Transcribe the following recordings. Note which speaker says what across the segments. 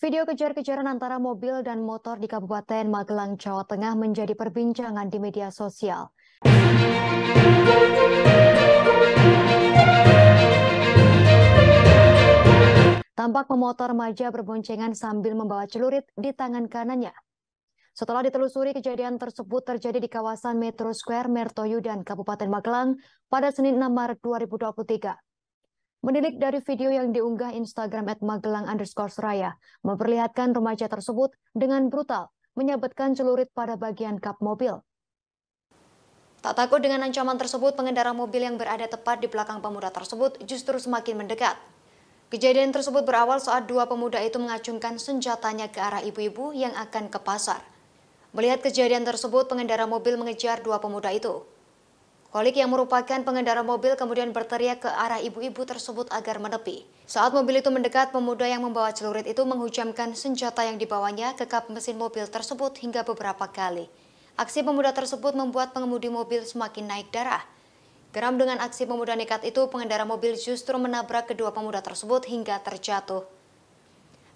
Speaker 1: Video kejar-kejaran antara mobil dan motor di Kabupaten Magelang, Jawa Tengah menjadi perbincangan di media sosial. Tampak pemotor maja berboncengan sambil membawa celurit di tangan kanannya. Setelah ditelusuri kejadian tersebut terjadi di kawasan Metro Square, Mertoyu, dan Kabupaten Magelang pada Senin 6 Maret 2023. Menilik dari video yang diunggah Instagram at Magelang underscore Seraya, memperlihatkan remaja tersebut dengan brutal menyabetkan celurit pada bagian kap mobil. Tak takut dengan ancaman tersebut, pengendara mobil yang berada tepat di belakang pemuda tersebut justru semakin mendekat. Kejadian tersebut berawal saat dua pemuda itu mengacungkan senjatanya ke arah ibu-ibu yang akan ke pasar. Melihat kejadian tersebut, pengendara mobil mengejar dua pemuda itu. Kolik yang merupakan pengendara mobil kemudian berteriak ke arah ibu-ibu tersebut agar menepi. Saat mobil itu mendekat, pemuda yang membawa celurit itu menghujamkan senjata yang dibawanya ke kap mesin mobil tersebut hingga beberapa kali. Aksi pemuda tersebut membuat pengemudi mobil semakin naik darah. Geram dengan aksi pemuda nekat itu, pengendara mobil justru menabrak kedua pemuda tersebut hingga terjatuh.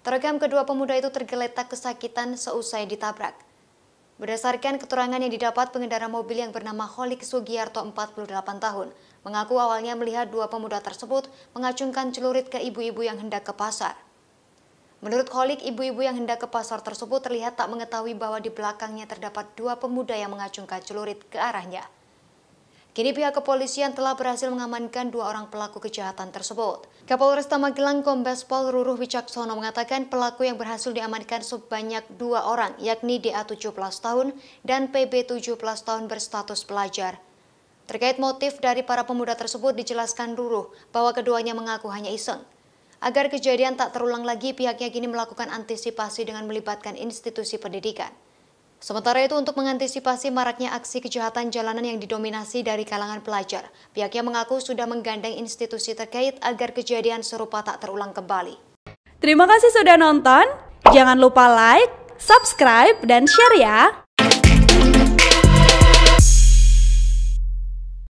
Speaker 1: Terekam kedua pemuda itu tergeletak kesakitan seusai ditabrak. Berdasarkan keterangan yang didapat pengendara mobil yang bernama Holik Sugiarto 48 tahun, mengaku awalnya melihat dua pemuda tersebut mengacungkan celurit ke ibu-ibu yang hendak ke pasar. Menurut Holik, ibu-ibu yang hendak ke pasar tersebut terlihat tak mengetahui bahwa di belakangnya terdapat dua pemuda yang mengacungkan celurit ke arahnya. Kini pihak kepolisian telah berhasil mengamankan dua orang pelaku kejahatan tersebut. Kapolresta Magelang Kombes Pol Ruruh Wicaksono mengatakan pelaku yang berhasil diamankan sebanyak dua orang, yakni DA 17 tahun dan PB 17 tahun berstatus pelajar. Terkait motif dari para pemuda tersebut dijelaskan Ruruh bahwa keduanya mengaku hanya iseng. Agar kejadian tak terulang lagi, pihaknya kini melakukan antisipasi dengan melibatkan institusi pendidikan. Sementara itu untuk mengantisipasi maraknya aksi kejahatan jalanan yang didominasi dari kalangan pelajar, pihaknya mengaku sudah menggandeng institusi terkait agar kejadian serupa tak terulang kembali. Terima kasih sudah nonton, jangan lupa like, subscribe, dan share ya!